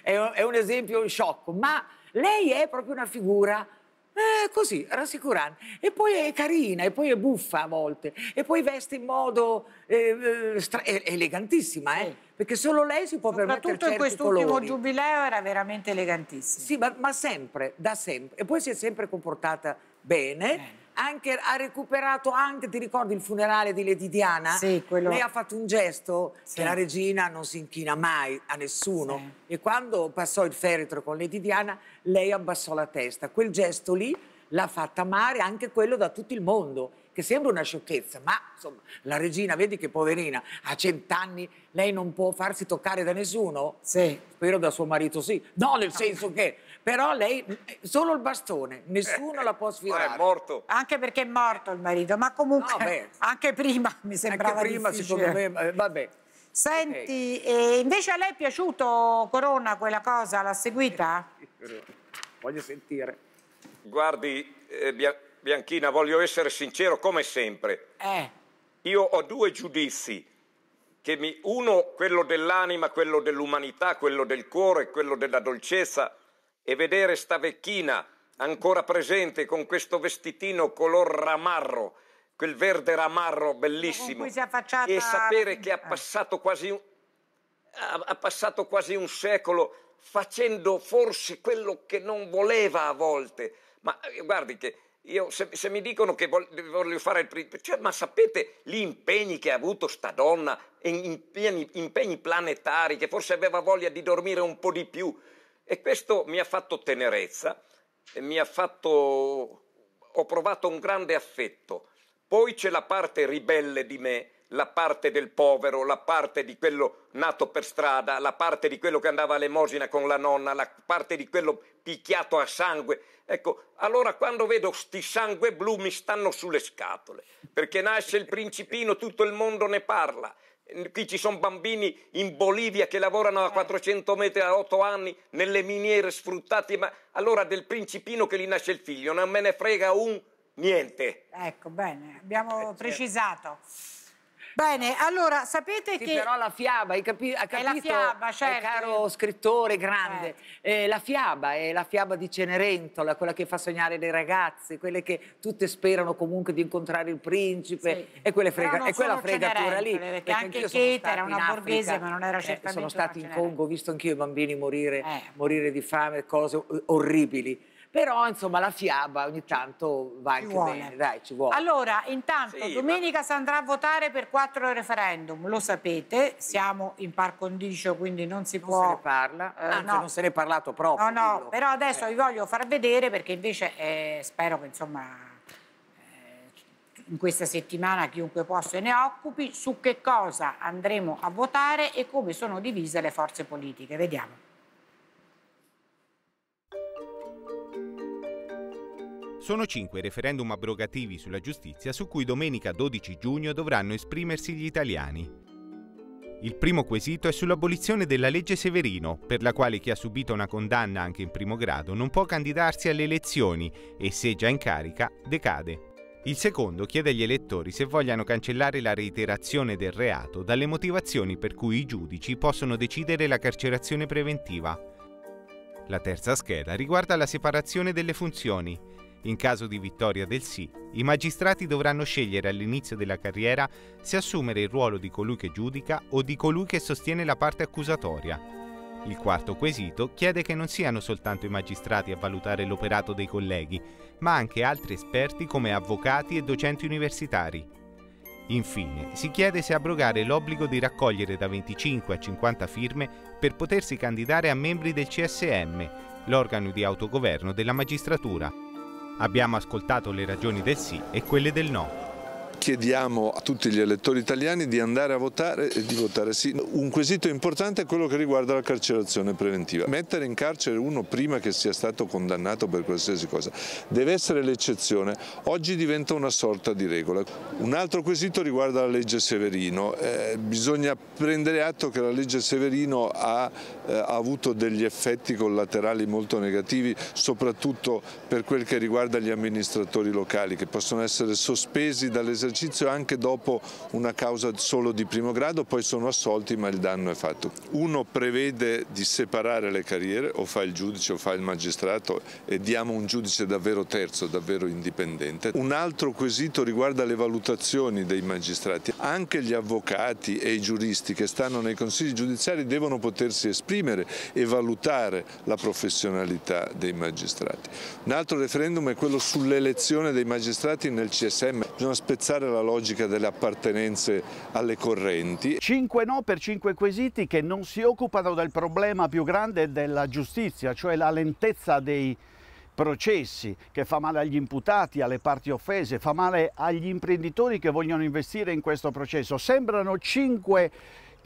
è un esempio sciocco, ma lei è proprio una figura eh, così, rassicurante. E poi è carina, e poi è buffa a volte, e poi veste in modo eh, eh elegantissima, eh? perché solo lei si può permettere certi colori. Soprattutto in quest'ultimo giubileo era veramente elegantissima. Sì, ma, ma, sempre, da sempre. E poi si è sempre comportata bene anche, ha recuperato anche, ti ricordi il funerale di Lady Diana? Sì, quello... Lei ha fatto un gesto sì. che la regina non si inchina mai a nessuno sì. e quando passò il feretro con Lady Diana lei abbassò la testa. Quel gesto lì l'ha fatta amare anche quello da tutto il mondo che sembra una sciocchezza, ma insomma, la regina, vedi che poverina, a cent'anni lei non può farsi toccare da nessuno? Sì. Spero da suo marito sì. No, nel senso che però lei, mm, solo il bastone, nessuno eh, la può sfidare Ma è morto. Anche perché è morto il marito, ma comunque no, anche prima mi sembrava anche prima, difficile. secondo me, eh, vabbè. Senti, okay. invece a lei è piaciuto Corona quella cosa? L'ha seguita? Voglio sentire. Guardi, eh, Bianchina, voglio essere sincero come sempre. Eh. Io ho due giudizi. Mi, uno, quello dell'anima, quello dell'umanità, quello del cuore, quello della dolcezza e vedere sta vecchina ancora presente con questo vestitino color ramarro, quel verde ramarro bellissimo, affacciata... e sapere che ha eh. passato quasi un, ha passato quasi un secolo facendo forse quello che non voleva a volte. Ma eh, guardi che io, se, se, mi dicono che voglio fare il principe, cioè, ma sapete gli impegni che ha avuto sta donna, impegni, impegni planetari, che forse aveva voglia di dormire un po' di più, e questo mi ha fatto tenerezza, ha fatto... ho provato un grande affetto. Poi c'è la parte ribelle di me, la parte del povero, la parte di quello nato per strada, la parte di quello che andava all'emosina con la nonna, la parte di quello picchiato a sangue. Ecco, allora quando vedo sti sangue blu mi stanno sulle scatole, perché nasce il principino, tutto il mondo ne parla. Qui ci sono bambini in Bolivia che lavorano a 400 metri a 8 anni nelle miniere sfruttate. ma allora del principino che gli nasce il figlio, non me ne frega un niente. Ecco, bene, abbiamo eh, certo. precisato. Bene, allora sapete sì, che... però la fiaba, hai capi... ha capito? È la fiaba, certo. caro scrittore grande, certo. la fiaba, è la fiaba di Cenerentola, quella che fa sognare le ragazze, quelle che tutte sperano comunque di incontrare il principe sì. e, quelle frega... e quella fregatura lì. Perché, perché anche Kate era una borghese ma non era certamente eh, Sono stati in Congo, ho visto anch'io i bambini morire, eh. morire di fame, cose orribili. Però, insomma, la fiaba ogni tanto va anche bene. Dai, ci vuole. Allora, intanto, sì, domenica ma... si andrà a votare per quattro referendum, lo sapete, siamo in par condicio, quindi non si non può... Non se ne parla, eh, anzi no. non se ne è parlato proprio. No, no, quello. però adesso eh. vi voglio far vedere perché invece eh, spero che, insomma eh, in questa settimana chiunque possa ne occupi, su che cosa andremo a votare e come sono divise le forze politiche. Vediamo. Sono cinque referendum abrogativi sulla giustizia su cui domenica 12 giugno dovranno esprimersi gli italiani. Il primo quesito è sull'abolizione della legge Severino, per la quale chi ha subito una condanna anche in primo grado non può candidarsi alle elezioni e se già in carica decade. Il secondo chiede agli elettori se vogliano cancellare la reiterazione del reato dalle motivazioni per cui i giudici possono decidere la carcerazione preventiva. La terza scheda riguarda la separazione delle funzioni. In caso di vittoria del sì, i magistrati dovranno scegliere all'inizio della carriera se assumere il ruolo di colui che giudica o di colui che sostiene la parte accusatoria. Il quarto quesito chiede che non siano soltanto i magistrati a valutare l'operato dei colleghi, ma anche altri esperti come avvocati e docenti universitari. Infine, si chiede se abrogare l'obbligo di raccogliere da 25 a 50 firme per potersi candidare a membri del CSM, l'organo di autogoverno della magistratura. Abbiamo ascoltato le ragioni del sì e quelle del no chiediamo a tutti gli elettori italiani di andare a votare e di votare sì. Un quesito importante è quello che riguarda la carcerazione preventiva. Mettere in carcere uno prima che sia stato condannato per qualsiasi cosa deve essere l'eccezione, oggi diventa una sorta di regola. Un altro quesito riguarda la legge Severino, eh, bisogna prendere atto che la legge Severino ha, eh, ha avuto degli effetti collaterali molto negativi, soprattutto per quel che riguarda gli amministratori locali che possono essere sospesi dall'esercizio esercizio anche dopo una causa solo di primo grado, poi sono assolti ma il danno è fatto. Uno prevede di separare le carriere, o fa il giudice o fa il magistrato e diamo un giudice davvero terzo, davvero indipendente. Un altro quesito riguarda le valutazioni dei magistrati. Anche gli avvocati e i giuristi che stanno nei consigli giudiziari devono potersi esprimere e valutare la professionalità dei magistrati. Un altro referendum è quello sull'elezione dei magistrati nel CSM. Bisogna spezzare superare la logica delle appartenenze alle correnti. Cinque no per cinque quesiti che non si occupano del problema più grande della giustizia, cioè la lentezza dei processi che fa male agli imputati, alle parti offese, fa male agli imprenditori che vogliono investire in questo processo. Sembrano cinque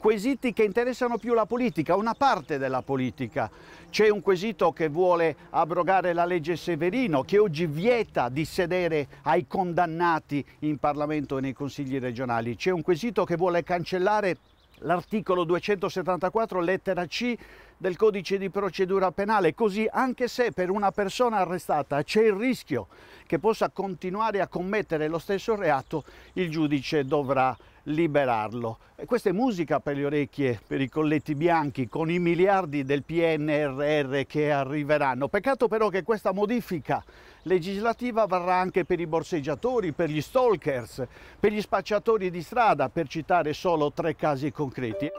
quesiti che interessano più la politica, una parte della politica. C'è un quesito che vuole abrogare la legge Severino, che oggi vieta di sedere ai condannati in Parlamento e nei consigli regionali. C'è un quesito che vuole cancellare l'articolo 274 lettera C del codice di procedura penale, così anche se per una persona arrestata c'è il rischio che possa continuare a commettere lo stesso reato, il giudice dovrà liberarlo. E questa è musica per le orecchie, per i colletti bianchi, con i miliardi del PNRR che arriveranno. Peccato però che questa modifica legislativa varrà anche per i borseggiatori, per gli stalkers, per gli spacciatori di strada, per citare solo tre casi concreti.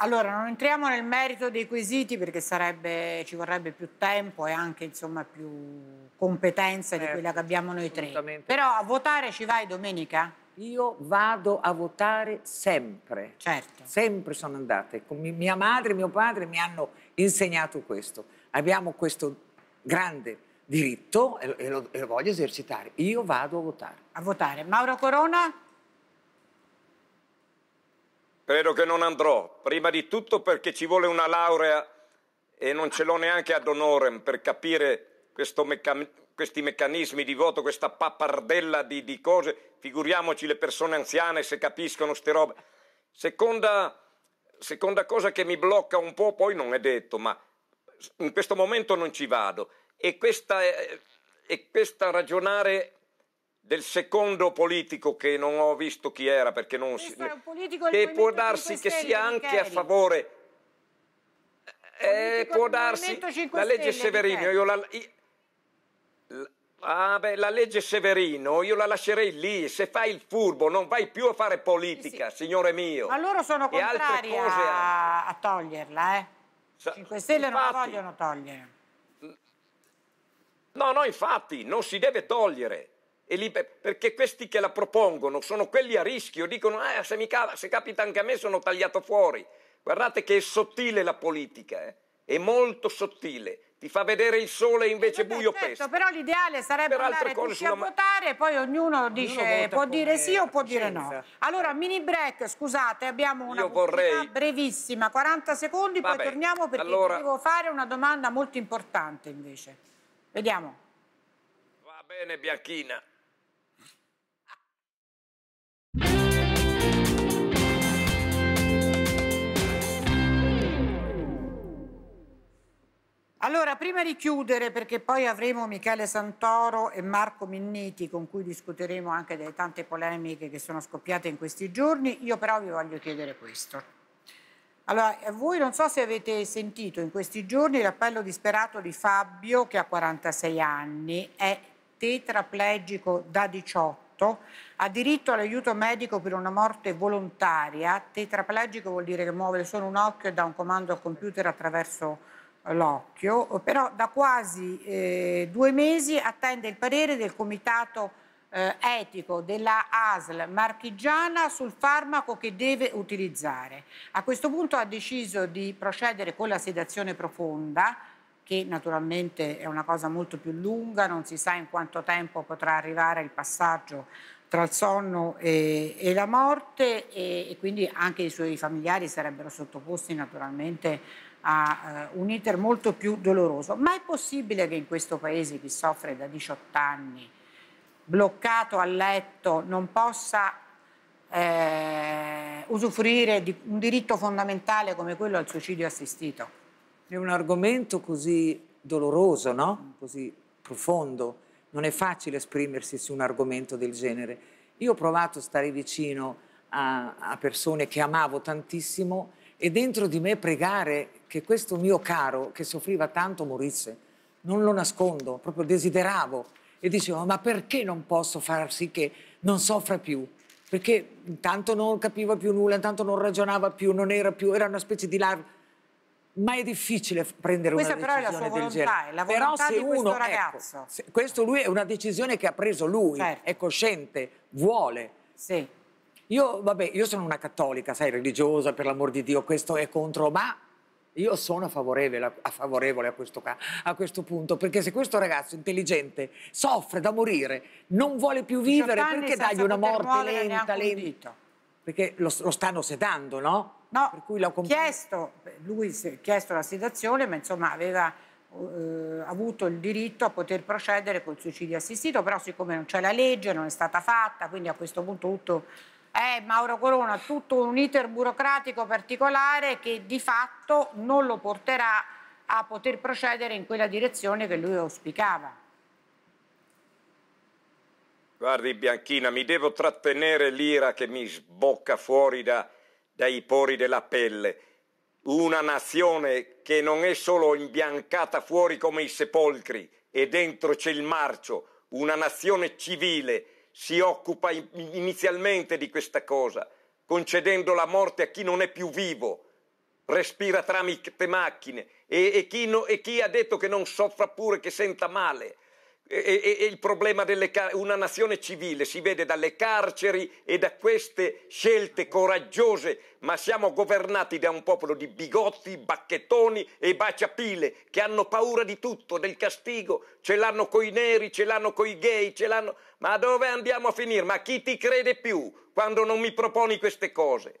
Allora, non entriamo nel merito dei quesiti perché sarebbe, ci vorrebbe più tempo e anche insomma, più competenza eh, di quella che abbiamo noi tre. Però a votare ci vai domenica? Io vado a votare sempre. Certo. Sempre sono andata. Ecco, mia madre e mio padre mi hanno insegnato questo. Abbiamo questo grande diritto e lo, e lo voglio esercitare. Io vado a votare. A votare. Mauro Corona? Credo che non andrò, prima di tutto perché ci vuole una laurea e non ce l'ho neanche ad onorem per capire meccan- questi meccanismi di voto, questa pappardella di, di cose. Figuriamoci le persone anziane se capiscono queste robe. Seconda, seconda cosa che mi blocca un po', poi non è detto, ma in questo momento non ci vado. E questa, e questa ragionare del secondo politico che non ho visto chi era perché non si... È un politico che può darsi che sia anche a favore eh, può darsi la legge Severino io la, Ah beh, la legge Severino io la lascerei lì, se fai il furbo non vai più a fare politica, sì, sì. signore mio. Ma loro sono contrari a... a... toglierla, eh? Sa... 5 Stelle infatti, non la vogliono togliere. No, no, infatti, non si deve togliere liber- perché questi che la propongono sono quelli a rischio, dicono ah, se, ca- se, capita anche a me sono tagliato fuori. Guardate che è sottile la politica, eh? è molto sottile ti fa vedere il sole eh, invece eh, buio certo, pesto. Però l'ideale sarebbe per andare tutti a votare e poi ognuno, dice, può dire sì o può dire no. Allora, mini break, scusate, abbiamo una vorrei... brevissima, 40 secondi, vabbè, poi torniamo perché allora... devo fare una domanda molto importante invece. Vediamo. Va bene Bianchina, Allora, prima di chiudere, perché poi avremo Michele Santoro e Marco Minniti, con cui discuteremo anche delle tante polemiche che sono scoppiate in questi giorni, io però vi voglio chiedere questo. Allora, eh, voi non so se avete sentito in questi giorni l'appello disperato di Fabio, che ha 46 anni, è tetraplegico da 18, ha diritto all'aiuto medico per una morte volontaria. Tetraplegico vuol dire che muove solo un occhio e dà un comando al computer attraverso l'occhio, però da quasi eh, due mesi attende il parere del comitato eh, etico della ASL marchigiana sul farmaco che deve utilizzare. A questo punto ha deciso di procedere con la sedazione profonda, che naturalmente è una cosa molto più lunga, non si sa in quanto tempo potrà arrivare il passaggio tra il sonno e, e la morte e, e quindi anche i suoi familiari sarebbero sottoposti naturalmente a uh, eh, un iter molto più doloroso. Ma è possibile che in questo paese chi soffre da 18 anni, bloccato a letto, non possa eh, usufruire di un diritto fondamentale come quello al suicidio assistito? È un argomento così doloroso, no? Mm. così profondo. Non è facile esprimersi su un argomento del genere. Io ho provato a stare vicino a, a persone che amavo tantissimo e dentro di me pregare che questo mio caro che soffriva tanto morisse. Non lo nascondo, proprio desideravo e dicevo ma perché non posso far sì che non soffra più? Perché intanto non capiva più nulla, intanto non ragionava più, non era più, era una specie di larva. Ma è difficile prendere Questa una decisione del genere. Questa però è la sua volontà, è la volontà però se uno, questo ecco, ragazzo. Ecco, questo lui è una decisione che ha preso lui, certo. è cosciente, vuole. Sì. Io, vabbè, io sono una cattolica, sai, religiosa, per l'amor di Dio, questo è contro, ma io sono favorevole, a, favorevole a, questo, a, questo, punto, perché se questo ragazzo intelligente soffre da morire, non vuole più vivere, perché dargli una morte lenta, lenta? Perché lo, lo, stanno sedando, no? No, per cui l'ho chiesto, lui si è chiesto la sedazione, ma insomma aveva eh, avuto il diritto a poter procedere col suicidio assistito, però siccome non c'è la legge, non è stata fatta, quindi a questo punto tutto è Mauro Corona tutto un iter burocratico particolare che di fatto non lo porterà a poter procedere in quella direzione che lui auspicava. Guardi Bianchina, mi devo trattenere l'ira che mi sbocca fuori da, dai pori della pelle. Una nazione che non è solo imbiancata fuori come i sepolcri e dentro c'è il marcio, una nazione civile si occupa inizialmente di questa cosa, concedendo la morte a chi non è più vivo, respira tramite macchine e, e, chi, no, e chi ha detto che non soffra pure, che senta male e, e, il problema delle car- una nazione civile si vede dalle carceri e da queste scelte coraggiose, ma siamo governati da un popolo di bigotti, bacchettoni e baciapile che hanno paura di tutto, del castigo, ce l'hanno coi neri, ce l'hanno coi gay, ce l'hanno Ma dove andiamo a finire? Ma chi ti crede più quando non mi proponi queste cose?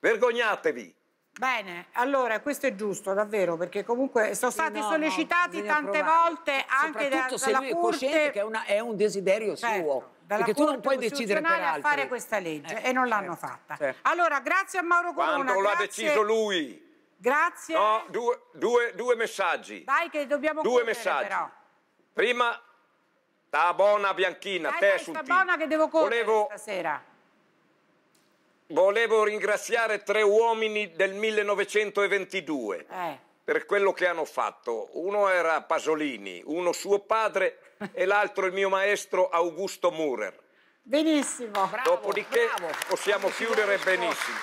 Vergognatevi. Bene, allora questo è giusto davvero perché comunque sono stati no, sollecitati no, tante provare. volte anche da, dalla se lui è cosciente che è, una, è un desiderio certo, suo. Perché tu non puoi decidere per altri. a fare questa legge eh, e non l'hanno certo, fatta. Certo. Allora, grazie a Mauro Corona. Quando l'ha deciso lui. Grazie. No, due, due, due, messaggi. Dai che dobbiamo Due messaggi. Però. Prima, ta buona bianchina, te su. buona che devo correre Volevo... stasera. Volevo ringraziare tre uomini del 1922 eh. per quello che hanno fatto. Uno era Pasolini, uno suo padre e l'altro il mio maestro Augusto Murer. Benissimo. Bravo, Dopodiché bravo. possiamo chiudere benissimo.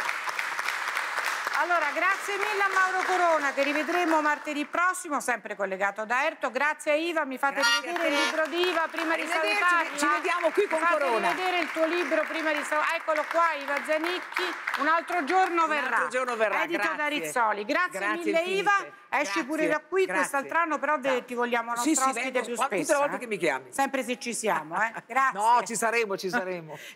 Allora, grazie mille a Mauro Corona, che rivedremo martedì prossimo, sempre collegato da Erto. Grazie a Iva, mi fate grazie rivedere il libro di Iva prima di salutarla. Ci vediamo qui con fate Corona. Fate rivedere il tuo libro prima di salutarla. Eccolo qua, Iva Zanicchi, un altro giorno verrà. Un altro giorno verrà, Edito grazie. da Rizzoli. Grazie, grazie mille infinite. Iva, esci grazie. pure da qui quest'altro anno, però Ciao. ti vogliamo nostro sì, ospite sì, vengo, più spesso. Tutte le volte eh? che mi chiami. Sempre se ci siamo, eh? Grazie. No, ci saremo, ci saremo.